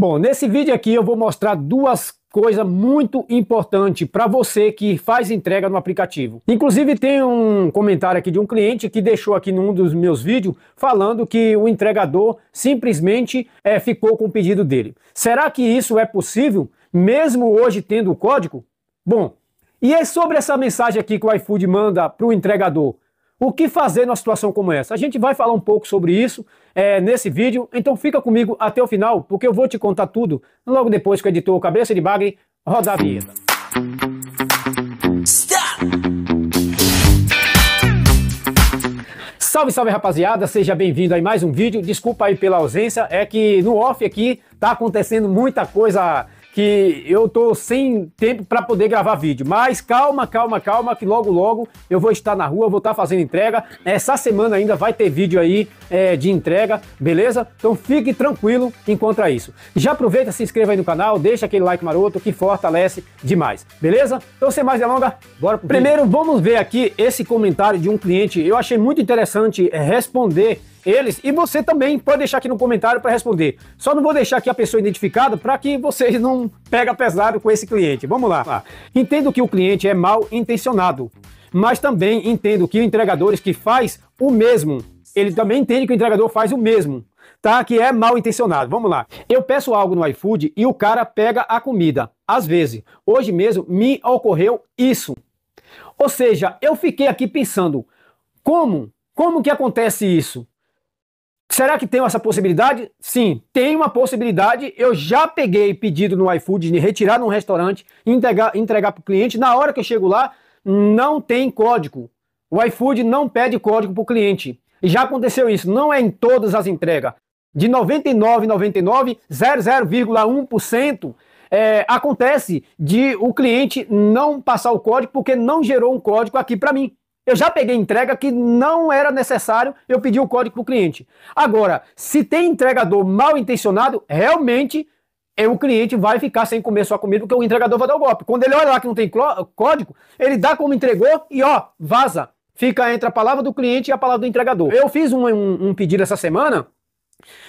Bom, nesse vídeo aqui eu vou mostrar duas coisas muito importantes para você que faz entrega no aplicativo. Inclusive tem um comentário aqui de um cliente que deixou aqui num dos meus vídeos falando que o entregador simplesmente é, ficou com o pedido dele. Será que isso é possível mesmo hoje tendo o código? Bom, e é sobre essa mensagem aqui que o iFood manda para o entregador. O que fazer numa situação como essa? A gente vai falar um pouco sobre isso é, nesse vídeo, então fica comigo até o final, porque eu vou te contar tudo logo depois que o editor Cabeça de Bagre rodar a vinheta. Salve, salve rapaziada, seja bem-vindo a mais um vídeo. Desculpa aí pela ausência, é que no off aqui tá acontecendo muita coisa que eu tô sem tempo para poder gravar vídeo. Mas calma, calma, calma, que logo, logo eu vou estar na rua, vou estar fazendo entrega. Essa semana ainda vai ter vídeo aí é, de entrega, beleza? Então fique tranquilo enquanto é isso. Já aproveita, se inscreva aí no canal, deixa aquele like maroto que fortalece demais, beleza? Então sem mais delongas, bora pro Primeiro vídeo. vamos ver aqui esse comentário de um cliente. Eu achei muito interessante é, responder eles. E você também pode deixar aqui no comentário para responder. Só não vou deixar aqui a pessoa identificada para que vocês não pega pesado com esse cliente. Vamos lá. Entendo que o cliente é mal intencionado, mas também entendo que entregadores que faz o mesmo. Ele também entende que o entregador faz o mesmo tá? Que é mal intencionado. Vamos lá. Eu peço algo no iFood e o cara pega a comida. Às vezes. Hoje mesmo me ocorreu isso. Ou seja, eu fiquei aqui pensando, como? Como que acontece isso? Será que tem essa possibilidade? Sim, tem uma possibilidade. Eu já peguei pedido no iFood de retirar num restaurante, entregar, entregar para o cliente. Na hora que eu chego lá, não tem código. O iFood não pede código para o cliente. Já aconteceu isso. Não é em todas as entregas. De 99,99, 0,1% é, acontece de o cliente não passar o código porque não gerou um código aqui para mim. Eu já peguei entrega que não era necessário eu pedir o código para o cliente. Agora, se tem entregador mal intencionado, realmente é, o cliente vai ficar sem comer sua comida porque o entregador vai dar o golpe. Quando ele olha lá que não tem código, ele dá como entregou e ó, vaza. Fica entre a palavra do cliente e a palavra do entregador. Eu fiz um, um, um pedido essa semana,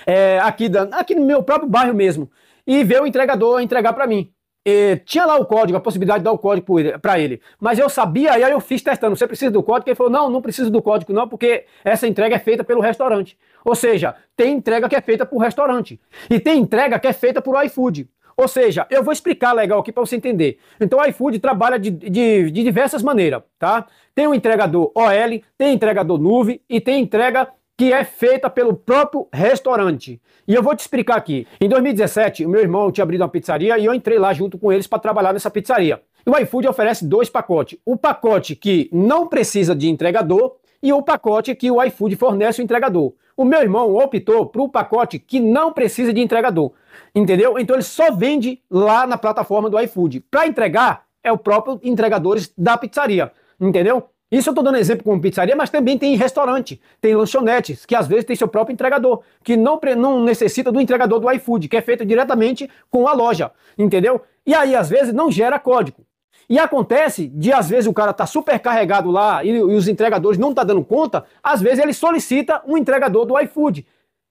é, aqui, da, aqui no meu próprio bairro mesmo, e veio o entregador entregar para mim. E é, tinha lá o código, a possibilidade de dar o código para ele. Mas eu sabia, e aí eu fiz testando. Você precisa do código? Ele falou: não, não preciso do código, não, porque essa entrega é feita pelo restaurante. Ou seja, tem entrega que é feita por restaurante. E tem entrega que é feita por iFood. Ou seja, eu vou explicar legal aqui para você entender. Então, o iFood trabalha de, de, de diversas maneiras, tá? Tem o um entregador OL, tem entregador nuvem e tem entrega que é feita pelo próprio restaurante. E eu vou te explicar aqui. Em 2017, o meu irmão tinha abrido uma pizzaria e eu entrei lá junto com eles para trabalhar nessa pizzaria. E o iFood oferece dois pacotes: o pacote que não precisa de entregador e o pacote que o iFood fornece o entregador. O meu irmão optou para o pacote que não precisa de entregador, entendeu? Então ele só vende lá na plataforma do iFood. Para entregar, é o próprio entregadores da pizzaria, entendeu? Isso eu estou dando exemplo como pizzaria, mas também tem restaurante, tem lanchonetes, que às vezes tem seu próprio entregador, que não, não necessita do entregador do iFood, que é feito diretamente com a loja, entendeu? E aí, às vezes, não gera código. E acontece de, às vezes, o cara tá super carregado lá e, e os entregadores não tá dando conta, às vezes ele solicita um entregador do iFood.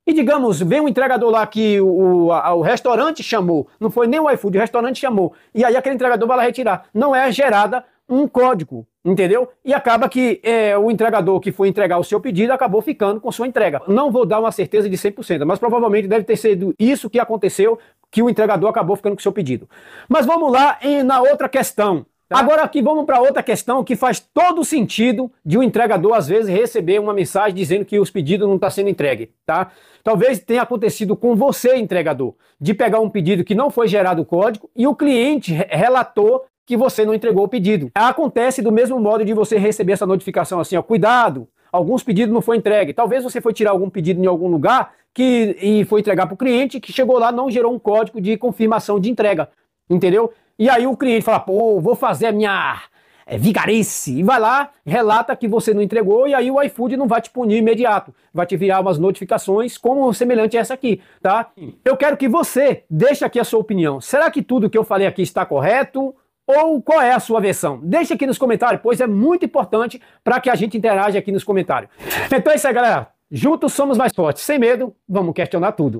E digamos, vem um entregador lá que o, o, o restaurante chamou, não foi nem o iFood, o restaurante chamou. E aí aquele entregador vai lá retirar. Não é gerada um código entendeu? E acaba que é, o entregador que foi entregar o seu pedido acabou ficando com sua entrega. Não vou dar uma certeza de 100%, mas provavelmente deve ter sido isso que aconteceu, que o entregador acabou ficando com o seu pedido. Mas vamos lá em, na outra questão. Tá? Agora aqui vamos para outra questão que faz todo sentido de um entregador às vezes receber uma mensagem dizendo que os pedidos não estão tá sendo entregue, tá? Talvez tenha acontecido com você, entregador, de pegar um pedido que não foi gerado o código e o cliente relatou que você não entregou o pedido. Acontece do mesmo modo de você receber essa notificação assim, ó, cuidado, alguns pedidos não foi entregue. Talvez você foi tirar algum pedido em algum lugar que e foi entregar para o cliente, que chegou lá não gerou um código de confirmação de entrega, entendeu? E aí o cliente fala, pô, vou fazer a minha é, vigarice. E vai lá, relata que você não entregou e aí o iFood não vai te punir imediato. Vai te enviar umas notificações como semelhante a essa aqui, tá? Eu quero que você deixe aqui a sua opinião. Será que tudo que eu falei aqui está correto? ou qual é a sua versão? Deixa aqui nos comentários, pois é muito importante para que a gente interaja aqui nos comentários. Então é isso aí, galera. Juntos somos mais fortes. Sem medo, vamos questionar tudo.